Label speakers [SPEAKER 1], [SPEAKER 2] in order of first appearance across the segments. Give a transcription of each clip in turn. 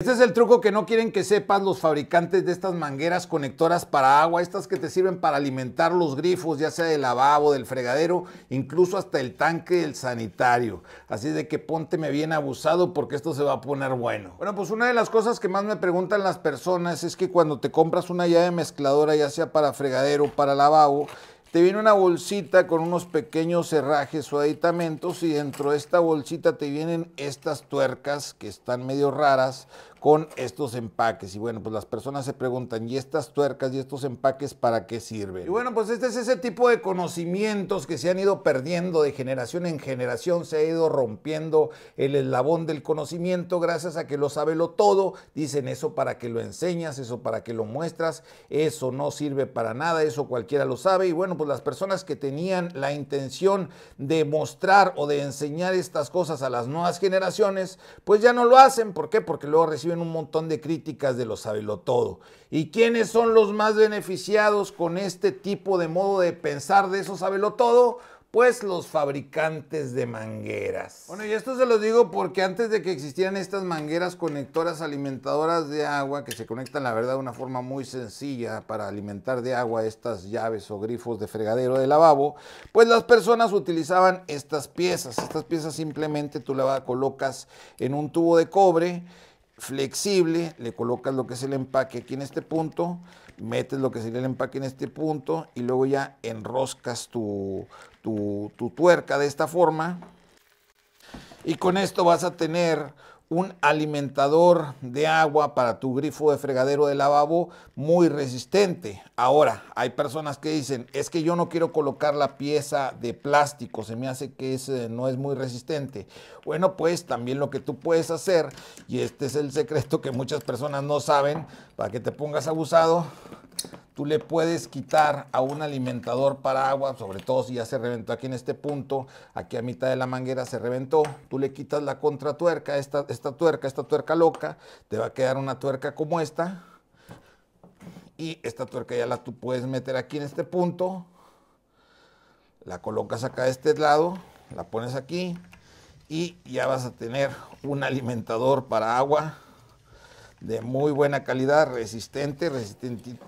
[SPEAKER 1] Este es el truco que no quieren que sepas los fabricantes de estas mangueras conectoras para agua, estas que te sirven para alimentar los grifos, ya sea del lavabo, del fregadero, incluso hasta el tanque del sanitario. Así de que ponte bien abusado porque esto se va a poner bueno. Bueno, pues una de las cosas que más me preguntan las personas es que cuando te compras una llave mezcladora, ya sea para fregadero, para lavabo, te viene una bolsita con unos pequeños cerrajes o aditamentos y dentro de esta bolsita te vienen estas tuercas que están medio raras con estos empaques. Y bueno, pues las personas se preguntan, ¿y estas tuercas y estos empaques para qué sirven? Y bueno, pues este es ese tipo de conocimientos que se han ido perdiendo de generación en generación, se ha ido rompiendo el eslabón del conocimiento gracias a que lo sabe lo todo, dicen eso para que lo enseñas, eso para que lo muestras, eso no sirve para nada, eso cualquiera lo sabe y bueno, pues, las personas que tenían la intención de mostrar o de enseñar estas cosas a las nuevas generaciones, pues ya no lo hacen. ¿Por qué? Porque luego reciben un montón de críticas de lo sabelotodo. ¿Y quiénes son los más beneficiados con este tipo de modo de pensar de eso sabelotodo? todo? los fabricantes de mangueras. Bueno, y esto se lo digo porque antes de que existieran estas mangueras conectoras alimentadoras de agua, que se conectan, la verdad, de una forma muy sencilla para alimentar de agua estas llaves o grifos de fregadero de lavabo, pues las personas utilizaban estas piezas. Estas piezas simplemente tú las colocas en un tubo de cobre flexible, le colocas lo que es el empaque aquí en este punto, metes lo que sería el empaque en este punto y luego ya enroscas tu, tu, tu tuerca de esta forma. Y con esto vas a tener un alimentador de agua para tu grifo de fregadero de lavabo muy resistente. Ahora, hay personas que dicen, es que yo no quiero colocar la pieza de plástico, se me hace que ese eh, no es muy resistente. Bueno, pues también lo que tú puedes hacer, y este es el secreto que muchas personas no saben, para que te pongas abusado, tú le puedes quitar a un alimentador para agua, sobre todo si ya se reventó aquí en este punto, aquí a mitad de la manguera se reventó, tú le quitas la contratuerca, esta, esta tuerca, esta tuerca loca, te va a quedar una tuerca como esta, y esta tuerca ya la tú puedes meter aquí en este punto, la colocas acá de este lado, la pones aquí, y ya vas a tener un alimentador para agua, de muy buena calidad, resistente, resistente,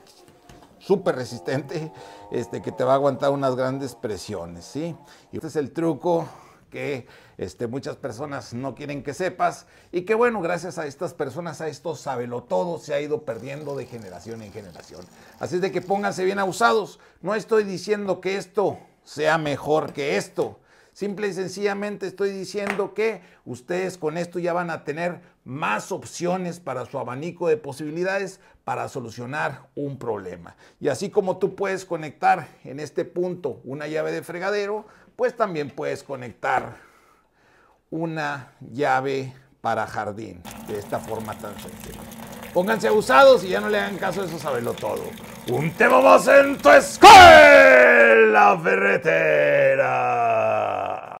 [SPEAKER 1] súper resistente, este, que te va a aguantar unas grandes presiones, ¿sí? Y este es el truco que este, muchas personas no quieren que sepas y que bueno, gracias a estas personas, a estos todo se ha ido perdiendo de generación en generación. Así es de que pónganse bien abusados. No estoy diciendo que esto sea mejor que esto. Simple y sencillamente estoy diciendo que ustedes con esto ya van a tener más opciones para su abanico de posibilidades para solucionar un problema. Y así como tú puedes conectar en este punto una llave de fregadero, pues también puedes conectar una llave para jardín de esta forma tan sencilla. Pónganse abusados y ya no le hagan caso de eso, saberlo todo. Un tema más en tu escuela ferretera.